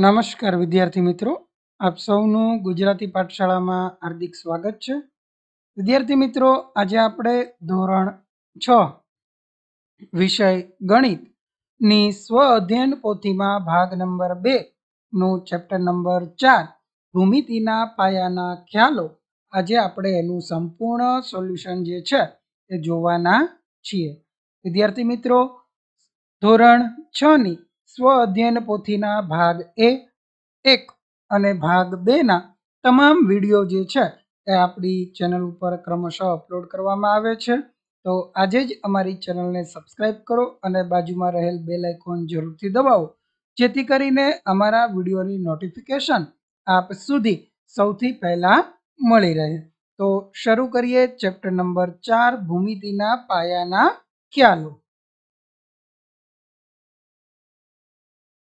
નમસ્કાર વિદ્યાર્થી મિત્રો આપ સૌનું ગુજરાતી પાઠશાળામાં હાર્દિક સ્વાગત છે વિદ્યાર્થી મિત્રો આજે આપણે ધોરણ છ વિષય ગણિતની સ્વ અધ્યયન પોથીમાં ભાગ નંબર બે નું ચેપ્ટર નંબર ચાર ભૂમિતિના પાયાના ખ્યાલો આજે આપણે એનું સંપૂર્ણ સોલ્યુશન જે છે એ જોવાના છીએ વિદ્યાર્થી મિત્રો ધોરણ છની સ્વ અધ્યયન પોથીના ભાગ એ એક અને ભાગ બેના તમામ વિડીયો જે છે એ આપણી ચેનલ ઉપર ક્રમશઃ અપલોડ કરવામાં આવે છે તો આજે જ અમારી ચેનલને સબસ્ક્રાઇબ કરો અને બાજુમાં રહેલ બે લાઇકોન જરૂરથી દબાવો જેથી કરીને અમારા વિડીયોની નોટિફિકેશન આપ સુધી સૌથી પહેલાં મળી રહે તો શરૂ કરીએ ચેપ્ટર નંબર ચાર ભૂમિતિના પાયાના ખ્યાલો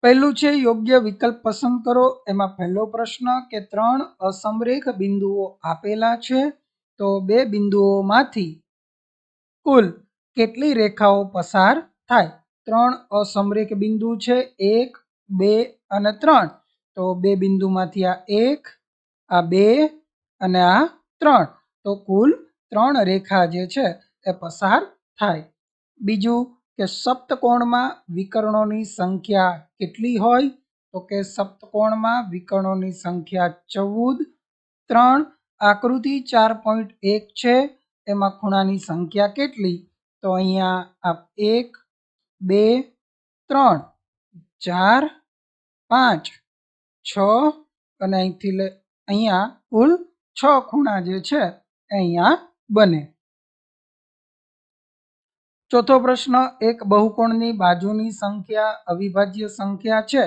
પહેલું છે યોગ્ય વિકલ્પ પસંદ કરો એમાં પહેલો પ્રશ્ન કે ત્રણ અસમરેખ બિંદુઓ આપેલા છે તો બે બિંદુઓમાંથી કુલ કેટલી રેખાઓ પસાર થાય ત્રણ અસમરેખ બિંદુ છે એક બે અને ત્રણ તો બે બિંદુમાંથી આ એક આ બે અને આ ત્રણ તો કુલ ત્રણ રેખા જે છે એ પસાર થાય બીજું કે સપ્તકોણમાં વિકર્ણોની સંખ્યા કેટલી હોય તો કે સપ્તકોણમાં વિકર્ણોની સંખ્યા ચૌદ ત્રણ આકૃતિ ચાર પોઈન્ટ એક છે એમાં ખૂણાની સંખ્યા કેટલી તો અહીંયા આપ એક બે ત્રણ ચાર પાંચ છ અને અહીંથી લે અહીંયા કુલ છ ખૂણા જે છે અહીંયા બને ચોથો પ્રશ્ન એક બહુકોણની બાજુની સંખ્યા અવિભાજ્ય સંખ્યા છે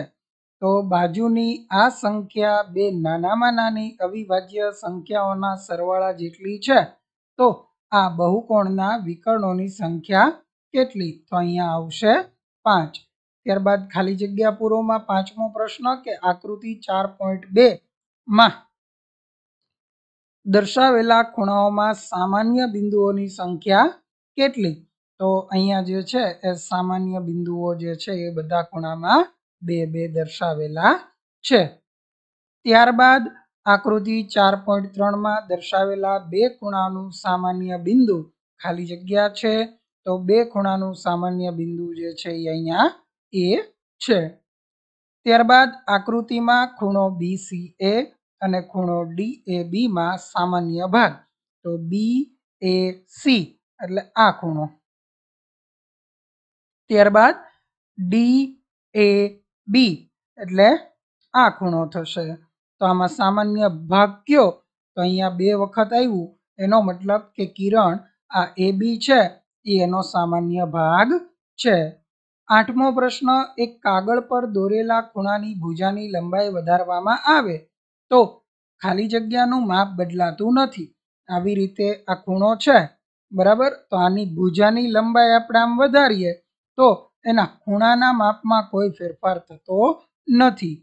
તો બાજુની આ સંખ્યા બે નાનામાં નાની અવિભાજ્ય સંખ્યાઓના સરવાળા જેટલી છે તો આ બહુકોણના વિકર્ણોની સંખ્યા કેટલી તો અહીંયા આવશે પાંચ ત્યારબાદ ખાલી જગ્યા પૂર્વમાં પાંચમો પ્રશ્ન કે આકૃતિ ચાર પોઈન્ટ બે માં દર્શાવેલા ખૂણાઓમાં સામાન્ય બિંદુઓની સંખ્યા કેટલી તો અહીંયા જે છે એ સામાન્ય બિંદુઓ જે છે એ બધા ખૂણામાં બે બે દર્શાવેલા છે ત્યારબાદ આકૃતિ ચાર પોઈન્ટ ત્રણમાં દર્શાવેલા બે ખૂણાનું સામાન્ય બિંદુ ખાલી જગ્યા છે તો બે ખૂણાનું સામાન્ય બિંદુ જે છે એ અહીંયા એ છે ત્યારબાદ આકૃતિમાં ખૂણો બી સી એ અને ખૂણો ડી એ બીમાં સામાન્ય ભાગ તો બી એ સી એટલે આ ખૂણો ત્યારબાદ ડી એ બી એટલે આ ખૂણો થશે તો આમાં સામાન્ય ભાગ કયો તો અહીંયા બે વખત આવ્યું એનો મતલબ કે કિરણ આ એ બી છે એ એનો સામાન્ય ભાગ છે આઠમો પ્રશ્ન એક કાગળ પર દોરેલા ખૂણાની ભુજાની લંબાઈ વધારવામાં આવે તો ખાલી જગ્યાનું માપ બદલાતું નથી આવી રીતે આ ખૂણો છે બરાબર તો આની ભુજાની લંબાઈ આપણે આમ વધારીએ તો એના ખૂણાના માપમાં કોઈ ફેરફાર થતો નથી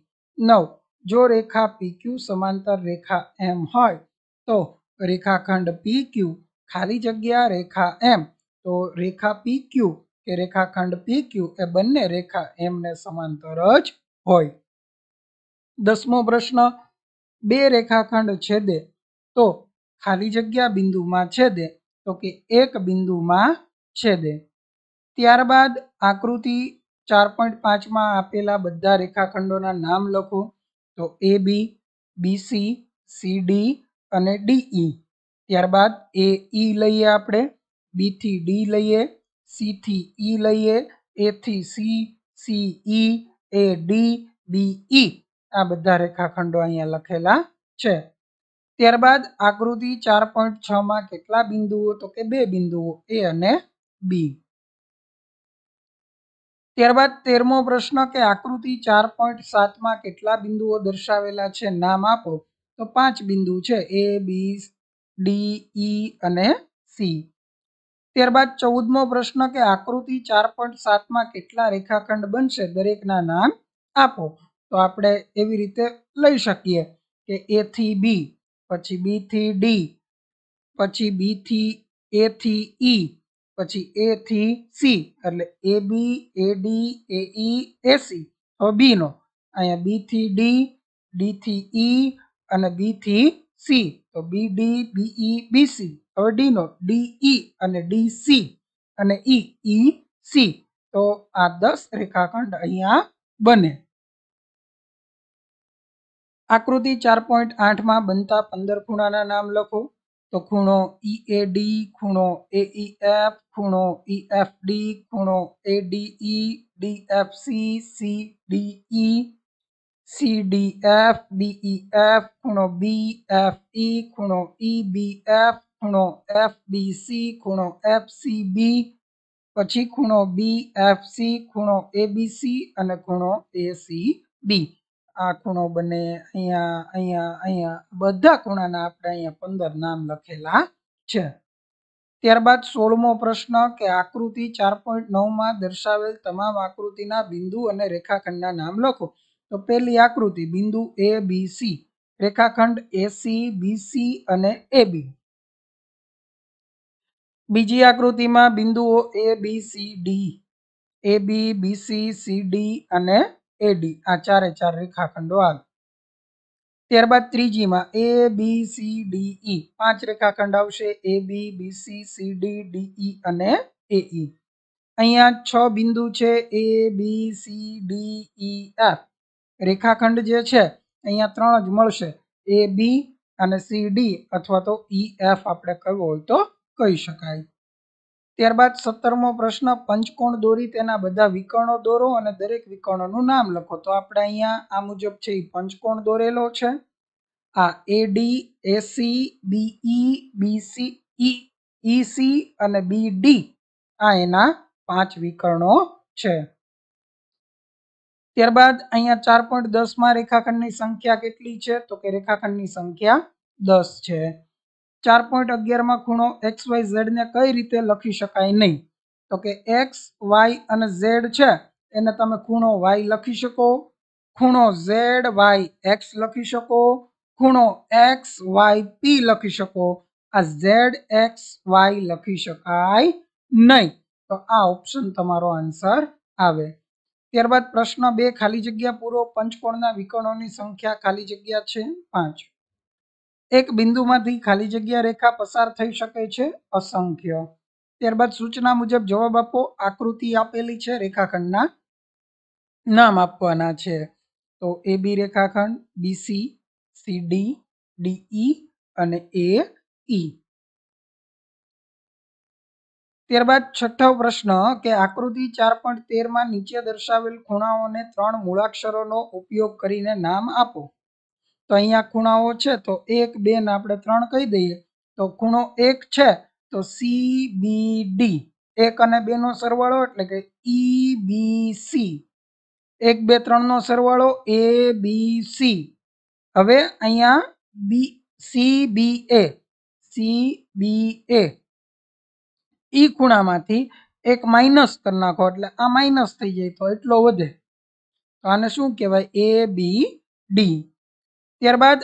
નવ જો રેખા PQ સમાંતર રેખા M હોય તો રેખાખંડ PQ ખાલી જગ્યા રેખા M તો રેખા PQ કે રેખાખંડ PQ એ બંને રેખા M ને સમાંતર જ હોય દસમો પ્રશ્ન બે રેખાખંડ છેદે તો ખાલી જગ્યા બિંદુમાં છેદે તો કે એક બિંદુમાં છેદે ત્યારબાદ આકૃતિ ચાર પોઈન્ટ પાંચમાં આપેલા બધા રેખાખંડોના નામ લખો તો A B BC C D અને ડી ઈ e. ત્યારબાદ એ ઈ e લઈએ આપણે બીથી ડી લઈએ સીથી ઈ e લઈએ એથી C C E A D B E આ બધા રેખાખંડો અહીંયા લખેલા છે ત્યારબાદ આકૃતિ ચાર પોઈન્ટ છમાં કેટલા બિંદુઓ તો કે બે બિંદુઓ એ અને બી ત્યારબાદ તેરમો પ્રશ્ન કે આકૃતિ ચાર પોઈન્ટ સાતમાં કેટલા બિંદુઓ દર્શાવેલા છે નામ આપો તો પાંચ બિંદુ છે એ બી ડી ઈ અને સી ત્યારબાદ ચૌદમો પ્રશ્ન કે આકૃતિ ચાર પોઈન્ટ સાતમાં કેટલા રેખાખંડ બનશે દરેકના નામ આપો તો આપણે એવી રીતે લઈ શકીએ કે એ થી બી પછી બી થી ડી પછી બી થી એ થી ઈ e. પછી એ થી સી એટલે એ બી એ D A E A C હવે બીનો અહીંયા બી થી ડી ડી થી ઈ e, અને બી થી સી તો બી ડી બી ઈ બી સી હવે ડીનો ડી ઈ e, અને ડી સી અને ઈ ઈ સી તો આ દસ રેખાખંડ અહીંયા બને આકૃતિ ચાર પોઈન્ટ આઠમાં બનતા પંદર ખૂણાના નામ લખો તો ખૂણો ઈએડી e ખૂણો એઈએફ e ખૂણો ઈએફડી e ખૂણો ADE DFC CDE CDF BEF ખૂણો બીએફઈ ખૂણો ઈબીએફ ખૂણો એફબીસી ખૂણો એફસીબી પછી ખૂણો બીએફસી ખૂણો એબીસી અને ખૂણો એસીબી આ ખૂણો બને અહીંયા અહીંયા અહીંયા બધા ખૂણાના આપણે અહીંયા પંદર નામ લખેલા છે ત્યારબાદ સોળમો પ્રશ્ન કે આકૃતિ ચાર પોઈન્ટ નવમાં દર્શાવેલ તમામ આકૃતિના બિંદુ અને રેખાખંડના નામ લખો તો પહેલી આકૃતિ બિંદુ એ બી સી રેખાખંડ એસી બીસી અને એ બી બીજી આકૃતિમાં બિંદુઓ A B C D A B BC C D અને એ ડી આ ચારે ચાર રેખાખંડો આવે ત્યારબાદ ત્રીજીમાં એ બી સી ડી ઈ પાંચ રેખાખંડ આવશે A B B C C D D E અને એ ઈ અહીંયા છ બિંદુ છે A B C D E F રેખાખંડ જે છે અહીંયા ત્રણ જ મળશે એ બી અને સી ડી અથવા તો ઈ એફ આપણે કહેવો હોય તો કહી શકાય ત્યારબાદ સત્તરમો પ્રશ્ન પંચકોણ દોરી તેના બધા વિકર્ણો દોરો અને દરેક વિકર્ણોનું નામ લખો તો આપણે અહીંયા આ મુજબ છે એ પંચકોણ દોરેલો છે આ AD AC BE BC E C અને બી ડી આ એના પાંચ વિકર્ણો છે ત્યારબાદ અહીંયા ચાર પોઈન્ટ દસમાં રેખાખંડની સંખ્યા કેટલી છે તો કે રેખાખંડની સંખ્યા દસ છે ચાર પોઈન્ટ અગિયારમાં ખૂણો એક્સ વાય ઝેડને કઈ રીતે લખી શકાય નહીં તો કે એક્સ વાય અને ઝેડ છે એને તમે ખૂણો વાય લખી શકો ખૂણો ઝેડ વાય એક્સ લખી શકો ખૂણો એક્સ વાય પી લખી શકો આ ઝેડ એક્સ વાય લખી શકાય નહીં તો આ ઓપ્શન તમારો આન્સર આવે ત્યારબાદ પ્રશ્ન બે ખાલી જગ્યા પૂરો પંચકોણના વિકર્ણોની સંખ્યા ખાલી જગ્યા છે પાંચ એક બિંદુમાંથી ખાલી જગ્યા રેખા પસાર થઈ શકે છે અસંખ્ય ત્યારબાદ સૂચના મુજબ જવાબ આપો આકૃતિ આપેલી છે રેખાખંડના નામ આપવાના છે તો એ બી રેખાખંડ બીસી સીડી ડીઈ અને એ ઈ ત્યારબાદ છઠ્ઠો પ્રશ્ન કે આકૃતિ ચાર પોઈન્ટ તેરમાં નીચે દર્શાવેલ ખૂણાઓને ત્રણ મૂળાક્ષરોનો ઉપયોગ કરીને નામ આપો તો અહીંયા ખૂણાઓ છે તો એક બે ને આપણે ત્રણ કહી દઈએ તો ખૂણો એક છે તો સી બી ડી એક અને બે નો સરવાળો એટલે કે ઈ બી સી એક બે ત્રણ નો સરવાળો એ બી સી હવે અહીંયા B C B A C B એ ઈ ખૂણામાંથી એક માઇનસ કરી નાખો એટલે આ માઇનસ થઈ જાય તો એટલો વધે તો આને શું કહેવાય એ બી ડી ત્યારબાદ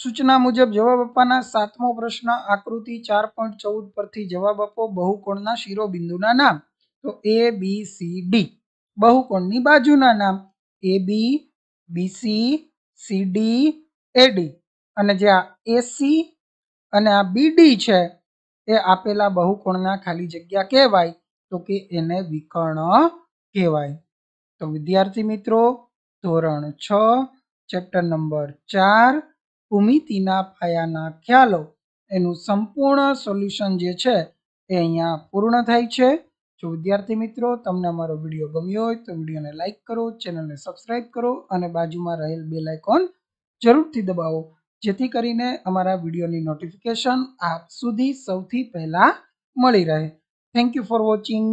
સૂચના મુજબ જવાબ આપવાના સાતમો પ્રશ્ન આકૃતિ ચાર પોઈન્ટ ચૌદ પરથી જવાબ આપો બહુકોણના શિરોબિંદુના નામ તો એ બી સી ડી બહુકોણની બાજુના નામ A B BC C D AD અને જે આ એસી અને આ બીડી છે એ આપેલા બહુકોણના ખાલી જગ્યા કહેવાય તો કે એને વિકર્ણ કહેવાય તો વિદ્યાર્થી મિત્રો ધોરણ છ ચેપ્ટર નંબર ચાર ભૂમિતિના પાયાના ખ્યાલો એનું સંપૂર્ણ સોલ્યુશન જે છે એ અહીંયા પૂર્ણ થાય છે જો વિદ્યાર્થી મિત્રો તમને અમારો વિડીયો ગમ્યો હોય તો વિડીયોને લાઇક કરો ચેનલને સબસ્ક્રાઇબ કરો અને બાજુમાં રહેલ બે લાઇકોન જરૂરથી દબાવો જેથી કરીને અમારા વિડીયોની નોટિફિકેશન આપ સુધી સૌથી પહેલાં મળી રહે થેન્ક યુ ફોર વોચિંગ